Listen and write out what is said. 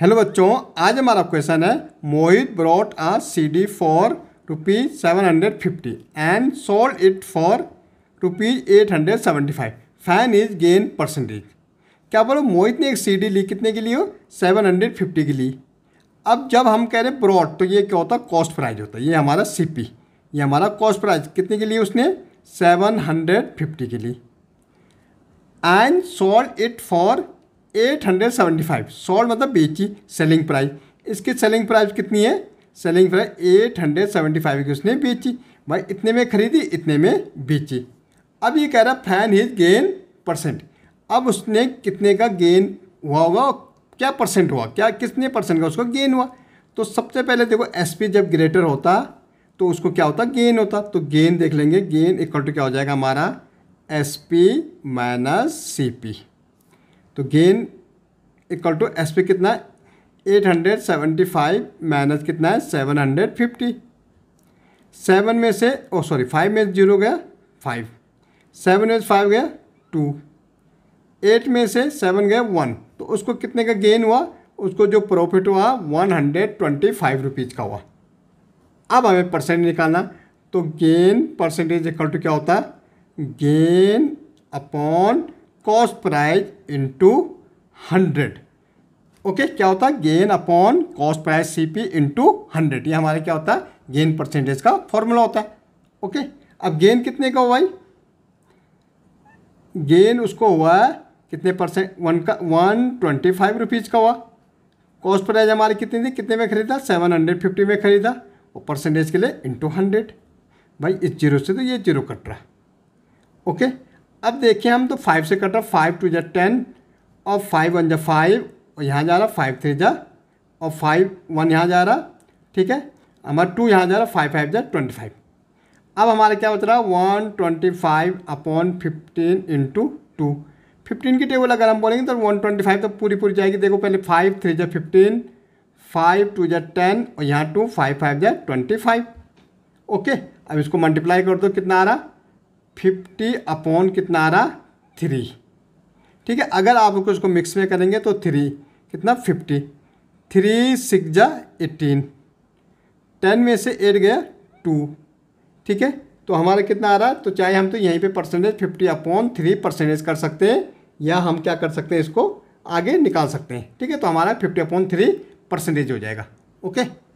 Hello बच्चों आज हमारा क्वेश्चन है Mohit brought a C D for rupees seven hundred fifty and sold it for rupees eight hundred seventy five then is gain percentage क्या बोलो मोहित ने एक सी डी ली कितने के लिए हो सेवन हंड्रेड फिफ्टी की ली अब जब हम कह रहे हैं ब्रॉड तो ये क्या होता है कॉस्ट प्राइज होता है ये हमारा सी पी ये हमारा कॉस्ट प्राइज कितने के लिए उसने सेवन हंड्रेड फिफ्टी के लिए and sold it for eight hundred seventy five sold मतलब बेची सेलिंग प्राइस इसकी सेलिंग प्राइस कितनी है selling price eight hundred seventy five की उसने बेची भाई इतने में खरीदी इतने में बेची अब ये कह रहा फैन हिज गेन परसेंट अब उसने कितने का गेन हुआ होगा क्या परसेंट हुआ क्या कितने परसेंट का उसको गेन हुआ तो सबसे पहले देखो एस पी जब ग्रेटर होता तो उसको क्या होता गेन होता तो गेन देख लेंगे गेन इक्वल टू क्या हो जाएगा हमारा S P minus C P तो gain equal to S P कितना है eight hundred seventy five minus कितना है सेवन हंड्रेड फिफ्टी सेवन में से ओ सॉरी फाइव में जीरो गया फाइव सेवन में फाइव गया टू एट में से सेवन गया वन तो उसको कितने का गेन हुआ उसको जो प्रॉफिट हुआ one hundred twenty five rupees का हुआ अब हमें परसेंट निकालना तो गेन परसेंटेज इक्वल टू क्या होता है gain upon cost price into hundred okay क्या होता है gain upon cost price C P into hundred ये हमारे क्या होता है गेन परसेंटेज का फॉर्मूला होता है ओके okay? अब गेन कितने का हुआ गेन उसको हुआ कितने परसेंट वन का वन ट्वेंटी फाइव रुपीज़ का हुआ कॉस्ट प्राइज हमारे कितनी थी कितने में खरीदा सेवन हंड्रेड फिफ्टी में खरीदा और परसेंटेज के लिए इंटू हंड्रेड भाई इस जीरो से तो ये जीरो कट रहा है ओके अब देखिए हम तो फाइव से कट ऑफ फाइव टू जै टेन और फाइव वन जै फाइव और यहाँ जा रहा फाइव थ्री जा और फाइव वन यहाँ जा रहा ठीक है हमारा टू यहाँ जा रहा फाइव फाइव जै ट्वेंटी फाइव अब हमारा क्या बच रहा है one twenty five upon fifteen into two fifteen की टेबल अगर हम बोलेंगे तो वन ट्वेंटी फाइव तो पूरी पूरी जाएगी देखो पहले फाइव थ्री जै फिफ्टीन फाइव टू जै टेन और यहाँ टू फाइव फाइव जै ट्वेंटी फाइव ओके अब इसको मल्टीप्लाई कर दो कितना आ रहा फिफ्टी अपॉन कितना आ रहा थ्री ठीक है अगर आप उसको मिक्स में करेंगे तो थ्री कितना फिफ्टी थ्री सिक्स जा एटीन टेन में से एट गया टू ठीक है तो हमारा कितना आ रहा है तो चाहे हम तो यहीं पे percentage fifty upon three percentage कर सकते हैं या हम क्या कर सकते हैं इसको आगे निकाल सकते हैं ठीक है तो हमारा फिफ्टी अपॉन थ्री परसेंटेज हो जाएगा ओके